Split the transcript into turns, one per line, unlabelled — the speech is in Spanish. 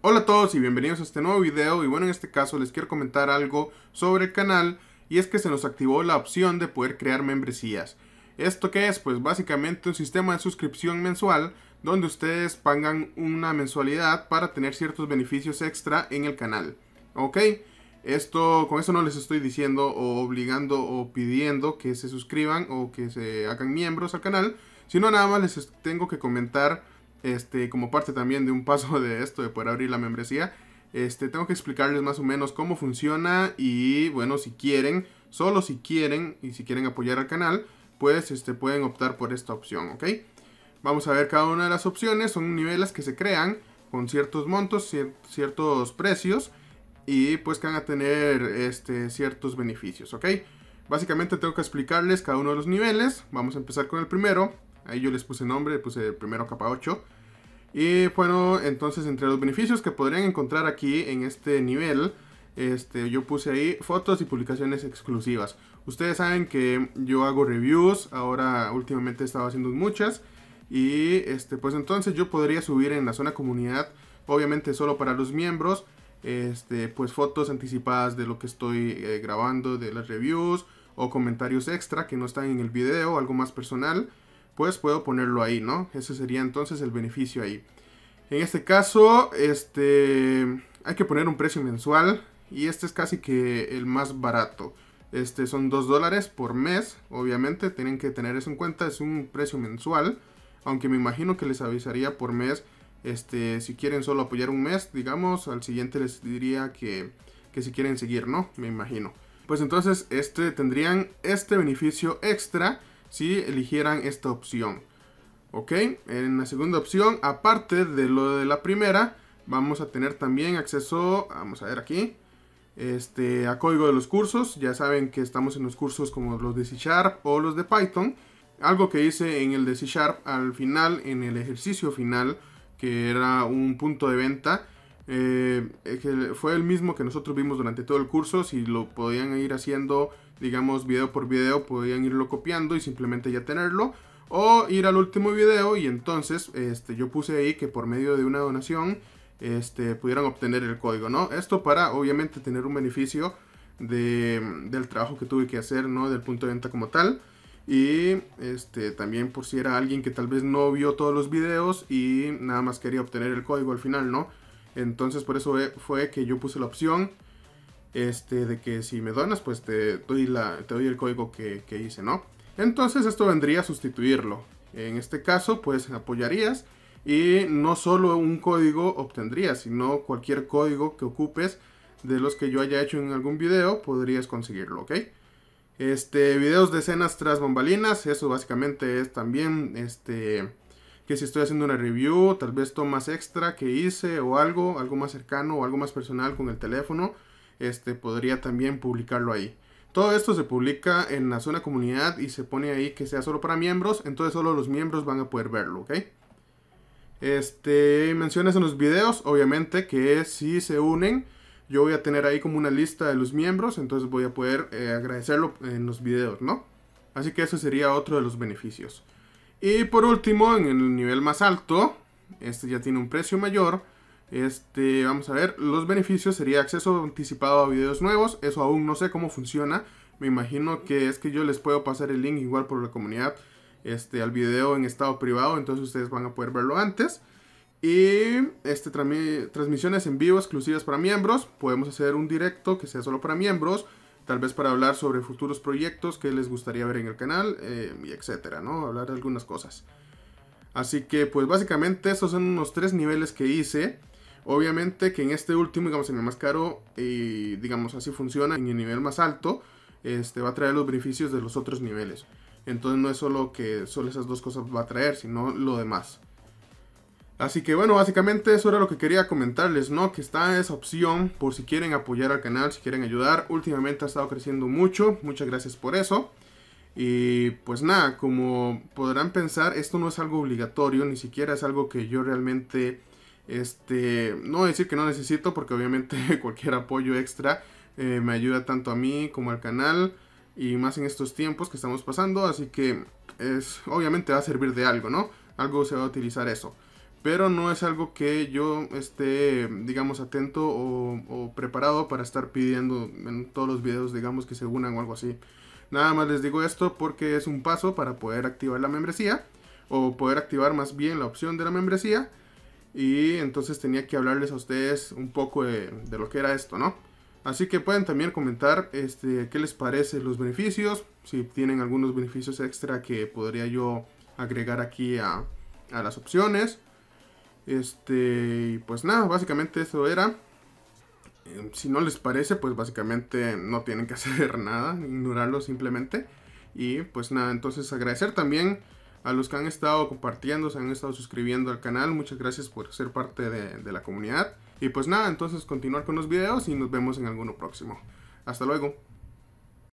Hola a todos y bienvenidos a este nuevo video y bueno en este caso les quiero comentar algo sobre el canal y es que se nos activó la opción de poder crear membresías. ¿Esto qué es? Pues básicamente un sistema de suscripción mensual donde ustedes pagan una mensualidad para tener ciertos beneficios extra en el canal. ¿Ok? Esto, con eso no les estoy diciendo o obligando o pidiendo que se suscriban o que se hagan miembros al canal, sino nada más les tengo que comentar este, como parte también de un paso de esto de poder abrir la membresía, este, tengo que explicarles más o menos cómo funciona y bueno, si quieren, solo si quieren y si quieren apoyar al canal, pues este, pueden optar por esta opción, ¿ok? Vamos a ver cada una de las opciones, son niveles que se crean con ciertos montos, ciertos precios y pues que van a tener este, ciertos beneficios, ¿ok? Básicamente tengo que explicarles cada uno de los niveles, vamos a empezar con el primero, Ahí yo les puse nombre, puse primero capa 8. Y bueno, entonces entre los beneficios que podrían encontrar aquí en este nivel, este, yo puse ahí fotos y publicaciones exclusivas. Ustedes saben que yo hago reviews, ahora últimamente he estado haciendo muchas. Y este, pues entonces yo podría subir en la zona comunidad, obviamente solo para los miembros, este, pues fotos anticipadas de lo que estoy eh, grabando, de las reviews o comentarios extra que no están en el video, algo más personal pues puedo ponerlo ahí, ¿no? Ese sería entonces el beneficio ahí. En este caso, este, hay que poner un precio mensual y este es casi que el más barato. Este son 2 dólares por mes, obviamente, tienen que tener eso en cuenta, es un precio mensual, aunque me imagino que les avisaría por mes, este, si quieren solo apoyar un mes, digamos, al siguiente les diría que, que si quieren seguir, ¿no? Me imagino. Pues entonces, este tendrían este beneficio extra si eligieran esta opción. ¿Ok? En la segunda opción, aparte de lo de la primera, vamos a tener también acceso, vamos a ver aquí, este, a código de los cursos. Ya saben que estamos en los cursos como los de C Sharp o los de Python. Algo que hice en el de C Sharp al final, en el ejercicio final, que era un punto de venta. Eh, fue el mismo que nosotros vimos durante todo el curso. Si lo podían ir haciendo digamos, video por video, podían irlo copiando y simplemente ya tenerlo. O ir al último video y entonces este, yo puse ahí que por medio de una donación este, pudieran obtener el código, ¿no? Esto para obviamente tener un beneficio del trabajo que tuve que hacer, ¿no? Del punto de venta como tal. Y este, también por si era alguien que tal vez no vio todos los videos y nada más quería obtener el código al final, ¿no? Entonces por eso fue que yo puse la opción este, de que si me donas, pues te doy, te doy el código que, hice, ¿no? Entonces esto vendría a sustituirlo. En este caso, pues apoyarías y no solo un código obtendrías, sino cualquier código que ocupes de los que yo haya hecho en algún video, podrías conseguirlo, ¿ok? Este, videos de escenas tras bombalinas, eso básicamente es también, este, que si estoy haciendo una review, tal vez tomas extra que hice o algo, algo más cercano o algo más personal con el teléfono, este, podría también publicarlo ahí. Todo esto se publica en la zona comunidad y se pone ahí que sea solo para miembros, entonces solo los miembros van a poder verlo, ¿ok? Este, menciones en los videos, obviamente que si se unen, yo voy a tener ahí como una lista de los miembros, entonces voy a poder eh, agradecerlo en los videos, ¿no? Así que eso sería otro de los beneficios. Y por último, en el nivel más alto, este ya tiene un precio mayor, este, vamos a ver, los beneficios sería acceso anticipado a videos nuevos, eso aún no sé cómo funciona. Me imagino que es que yo les puedo pasar el link igual por la comunidad este, al video en estado privado, entonces ustedes van a poder verlo antes. Y este, transmisiones en vivo exclusivas para miembros, podemos hacer un directo que sea solo para miembros, tal vez para hablar sobre futuros proyectos que les gustaría ver en el canal, em, y etcétera, ¿no? Hablar de algunas cosas. Así que pues básicamente estos son unos tres niveles que hice. Obviamente que en este último, digamos, en el más caro, y digamos así funciona, en el nivel más alto, este, va a traer los beneficios de los otros niveles. Entonces no es solo que solo esas dos cosas va a traer, sino lo demás. Así que bueno, básicamente eso era lo que quería comentarles, ¿no? Que está esa opción por si quieren apoyar al canal, si quieren ayudar. Últimamente ha estado creciendo mucho, muchas gracias por eso. Y pues nada, como podrán pensar, esto no es algo obligatorio, ni siquiera es algo que yo realmente este, no voy decir que no necesito porque obviamente cualquier apoyo extra eh, me ayuda tanto a mí como al canal y más en estos tiempos que estamos pasando, así que es obviamente va a servir de algo, ¿no? Algo se va a utilizar eso. Pero no es algo que yo esté, digamos, atento o, o preparado para estar pidiendo en todos los videos, digamos, que se unan o algo así. Nada más les digo esto porque es un paso para poder activar la membresía o poder activar más bien la opción de la membresía y entonces tenía que hablarles a ustedes un poco de, lo que era esto, ¿no? Así que pueden también comentar este, qué les parece los beneficios, si tienen algunos beneficios extra que podría yo agregar aquí a, las opciones. Este, pues nada, básicamente eso era. Em, si no les parece, pues básicamente no tienen que hacer nada, ignorarlo simplemente. Y pues nada, entonces agradecer también a los que han estado compartiendo, se han estado suscribiendo al canal. Muchas gracias por ser parte de, la comunidad. Y pues nada, entonces continuar con los videos y nos vemos en alguno próximo. Hasta luego.